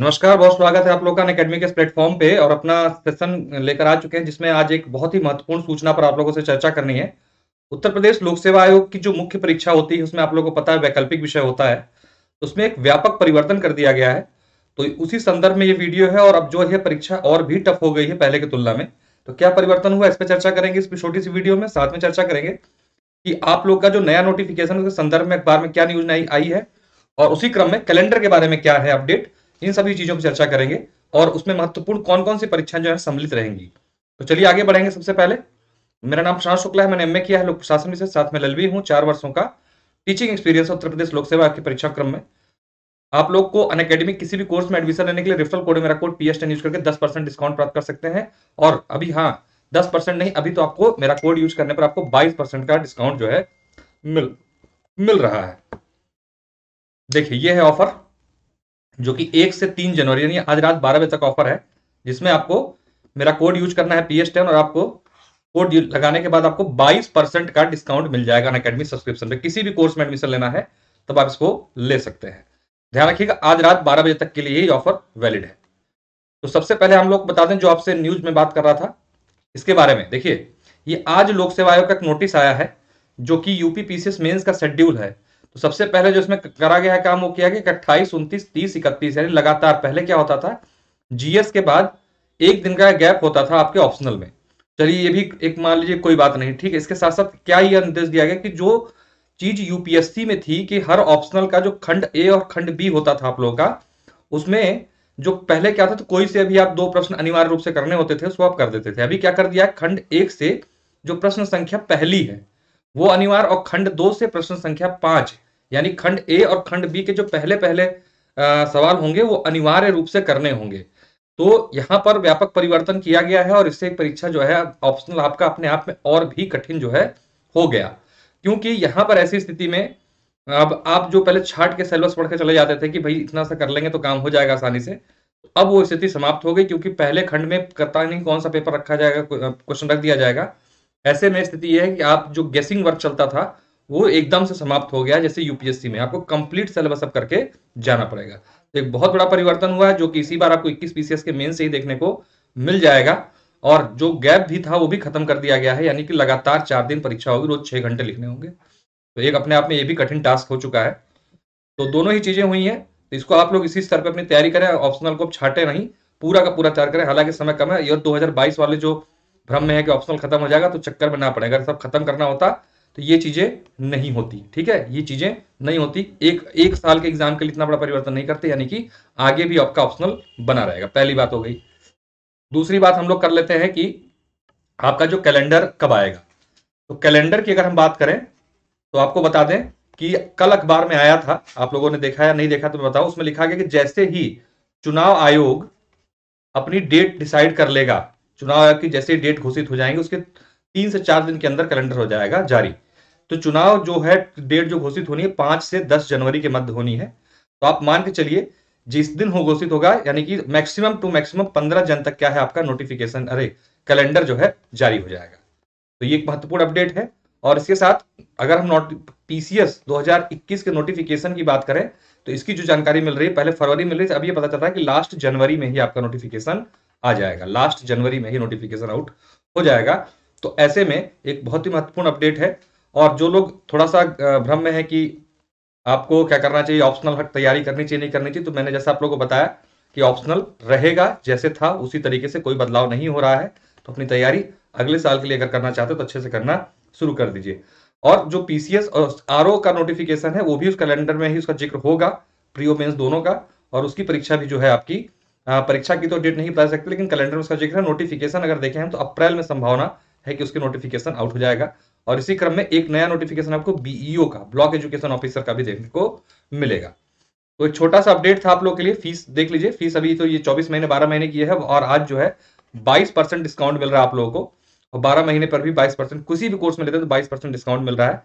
नमस्कार बहुत स्वागत है आप लोग का अकेडमी के प्लेटफॉर्म पे और अपना सेशन लेकर आ चुके हैं जिसमें आज एक बहुत ही महत्वपूर्ण सूचना पर आप लोगों से चर्चा करनी है उत्तर प्रदेश लोक सेवा आयोग की जो मुख्य परीक्षा होती है उसमें आप लोगों को पता है वैकल्पिक विषय होता है तो उसमें एक व्यापक परिवर्तन कर दिया गया है तो उसी संदर्भ में ये वीडियो है और अब जो है परीक्षा और भी टफ हो गई है पहले की तुलना में तो क्या परिवर्तन हुआ इस पर चर्चा करेंगे इस छोटी सी वीडियो में साथ में चर्चा करेंगे कि आप लोग का जो नया नोटिफिकेशन के संदर्भ में अखबार में क्या न्यूज आई है और उसी क्रम में कैलेंडर के बारे में क्या है अपडेट इन सभी चीजों पर चर्चा करेंगे और उसमें महत्वपूर्ण कौन कौन सी परीक्षाएं जो है सम्मिलित रहेंगी तो चलिए आगे बढ़ेंगे सबसे पहले मेरा नाम प्रशांत शुक्ला है मैंने एमए किया है लोक प्रशासन से साथ में ललवी हूँ चार वर्षों का टीचिंग एक्सपीरियंस उत्तर प्रदेश लोक सेवा के परीक्षा क्रम में आप लोग को अन किसी भी कोर्स में एडमिशन लेने के लिए रेफरल कोड मेरा कोड पी एस यूज करके दस परसेंट डिस्काउंट प्राप्त कर सकते हैं और अभी हाँ दस परसेंट नहीं अभी तो आपको मेरा कोड यूज करने पर आपको बाईस परसेंट का डिस्काउंट जो है मिल मिल रहा है देखिए ये है ऑफर जो कि एक से तीन जनवरी यानी आज रात बारह बजे तक ऑफर है जिसमें आपको मेरा कोड यूज करना है पी एस टेन और आपको कोड लगाने के बाद आपको 22 परसेंट का डिस्काउंट मिल जाएगा अन अकेडमी सब्सक्रिप्शन पे किसी भी कोर्स में एडमिशन लेना है तब आप इसको ले सकते हैं ध्यान रखिएगा आज रात बारह बजे तक के लिए ही ऑफर वैलिड है तो सबसे पहले हम लोग बता दें जो आपसे न्यूज में बात कर रहा था इसके बारे में देखिए ये आज लोक सेवा आयोग का एक नोटिस आया है जो कि यूपी पीसीएस मेन्स का शेड्यूल है तो सबसे पहले जो इसमें करा गया है काम वो किया गया अट्ठाईस उन्तीस तीस इकतीस यानी लगातार पहले क्या होता था जीएस के बाद एक दिन का गैप होता था आपके ऑप्शनल में चलिए ये भी एक मान लीजिए कोई बात नहीं ठीक है इसके साथ साथ क्या यह निर्देश दिया गया कि जो चीज यूपीएससी में थी कि हर ऑप्शनल का जो खंड ए और खंड बी होता था आप लोगों का उसमें जो पहले क्या था तो कोई से अभी आप दो प्रश्न अनिवार्य रूप से करने होते थे उसको आप कर देते थे अभी क्या कर दिया खंड एक से जो प्रश्न संख्या पहली है वो अनिवार्य और खंड दो से प्रश्न संख्या पांच है यानी खंड ए और खंड बी के जो पहले पहले आ, सवाल होंगे वो अनिवार्य रूप से करने होंगे तो यहाँ पर व्यापक परिवर्तन किया गया है और इससे परीक्षा जो है ऑप्शनल आपका अपने आप में और भी कठिन जो है हो गया क्योंकि यहाँ पर ऐसी स्थिति में अब आप जो पहले छाट के सिलेबस पढ़ के चले जाते थे कि भाई इतना सा कर लेंगे तो काम हो जाएगा आसानी से अब वो स्थिति समाप्त हो गई क्योंकि पहले खंड में पता नहीं कौन सा पेपर रखा जाएगा क्वेश्चन रख दिया जाएगा ऐसे में स्थिति यह है कि आप जो गेसिंग वर्क चलता था वो एकदम से समाप्त हो गया जैसे यूपीएससी में आपको कंप्लीट सिलेबस अब करके जाना पड़ेगा तो एक बहुत बड़ा परिवर्तन हुआ है जो कि इसी बार आपको 21 पीसीएस के मेन से ही देखने को मिल जाएगा और जो गैप भी था वो भी खत्म कर दिया गया है यानी कि लगातार चार दिन परीक्षा होगी रोज छह घंटे लिखने होंगे तो एक अपने आप में ये भी कठिन टास्क हो चुका है तो दोनों ही चीज़ें हुई हैं तो इसको आप लोग इसी स्तर पर अपनी तैयारी करें ऑप्शनल को छाटे नहीं पूरा का पूरा तैयार करें हालांकि समय कम है ये दो वाले जो भ्रम में है कि ऑप्शनल खत्म हो जाएगा तो चक्कर में ना पड़ेगा सब खत्म करना होता तो ये चीजें नहीं होती ठीक है ये चीजें नहीं होती एक एक साल के एग्जाम के लिए इतना बड़ा परिवर्तन नहीं करते यानी कि आगे भी आपका ऑप्शनल बना रहेगा पहली बात हो गई दूसरी बात हम लोग कर लेते हैं कि आपका जो कैलेंडर कब आएगा तो कैलेंडर की अगर हम बात करें तो आपको बता दें कि कल अखबार में आया था आप लोगों ने देखा या नहीं देखा तो मैं बताऊं उसमें लिखा गया कि जैसे ही चुनाव आयोग अपनी डेट डिसाइड कर लेगा चुनाव आयोग की जैसे डेट घोषित हो जाएंगे उसके तीन से चार दिन के अंदर कैलेंडर हो जाएगा जारी तो चुनाव जो है डेट जो घोषित होनी है पांच से दस जनवरी के मध्य होनी है तो आप मान के चलिए जिस दिन हो घोषित होगा यानी कि मैक्सिमम टू मैक्सिमम पंद्रह जन तक क्या है आपका नोटिफिकेशन अरे कैलेंडर जो है जारी हो जाएगा तो ये एक महत्वपूर्ण अपडेट है और इसके साथ अगर हम नोट पीसीएस 2021 के नोटिफिकेशन की बात करें तो इसकी जो जानकारी मिल रही है पहले फरवरी मिल रही है अब ये पता चल रहा है कि लास्ट जनवरी में ही आपका नोटिफिकेशन आ जाएगा लास्ट जनवरी में ही नोटिफिकेशन आउट हो जाएगा तो ऐसे में एक बहुत ही महत्वपूर्ण अपडेट है और जो लोग थोड़ा सा भ्रम में है कि आपको क्या करना चाहिए ऑप्शनल तैयारी करनी चाहिए नहीं करनी चाहिए तो मैंने जैसा आप लोगों को बताया कि ऑप्शनल रहेगा जैसे था उसी तरीके से कोई बदलाव नहीं हो रहा है तो अपनी तैयारी अगले साल के लिए अगर करना चाहते हो तो अच्छे से करना शुरू कर दीजिए और जो पीसीएस और आर का नोटिफिकेशन है वो भी उस कैलेंडर में ही उसका जिक्र होगा प्रियो मेन्स दोनों का और उसकी परीक्षा भी जो है आपकी परीक्षा की तो डेट नहीं बता सकते लेकिन कैलेंडर में उसका जिक्र है नोटिफिकेशन अगर देखें हम तो अप्रैल में संभावना है कि उसके नोटिफिकेशन आउट हो जाएगा और इसी क्रम में एक नया नोटिफिकेशन आपको बीईओ e का ब्लॉक एजुकेशन ऑफिसर का भी देखने को मिलेगा तो एक छोटा सा अपडेट था आप लोग के लिए फीस देख लीजिए फीस अभी तो ये चौबीस महीने बारह महीने की है और आज जो है बाईस परसेंट डिस्काउंट मिल रहा है आप लोगों को और बारह महीने पर भी बाईस परसेंट किसी भी कोर्स में लेते हैं तो बाईस परसेंट डिस्काउंट मिल रहा है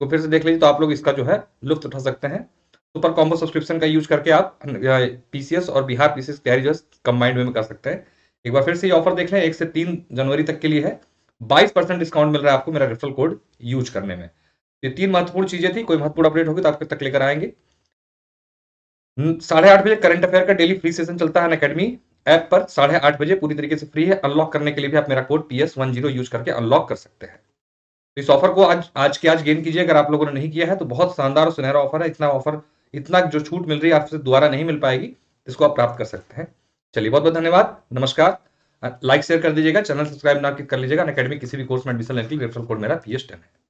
तो फिर से देख लीजिए तो आप लोग इसका जो है लुफ्त उठा सकते हैं सुपर कॉम्बो सब्सक्रिप्शन का यूज करके आप पी और बिहार पीसीएस तैयारी जो है कंबाइंड में कर सकते हैं एक बार फिर से ये ऑफर देख लें एक से तीन जनवरी तक के लिए है बाईस परसेंट डिस्काउंट मिल रहा है आपको मेरा रेफरल कोड यूज करने में ये तीन महत्वपूर्ण चीजें थी कोई महत्वपूर्ण अपडेट होगी तो आपके तक लेकर आएंगे हम्म, साढ़े आठ बजे करंट अफेयर का डेली फ्री सेशन चलता है अकेडमी ऐप पर साढ़े आठ बजे पूरी तरीके से फ्री है अनलॉक करने के लिए भी आप मेरा code P S one zero use करके अनलॉक कर सकते हैं तो इस ऑफर को आज आज के आज गेन कीजिए अगर आप लोगों ने नहीं किया है तो बहुत शानदार और सुनहरा ऑफर है इतना ऑफर इतना जो छूट मिल रही है आपसे दोबारा नहीं मिल पाएगी इसको आप प्राप्त कर सकते हैं चलिए बहुत बहुत धन्यवाद नमस्कार लाइक शेयर कर दीजिएगा चैनल सब्सक्राइब ना कर लीजिएगा अकेडमी किसी भी कोर्स में एडमिशन लेने के लिए रेफरल कोड मेरा पी एस टेन है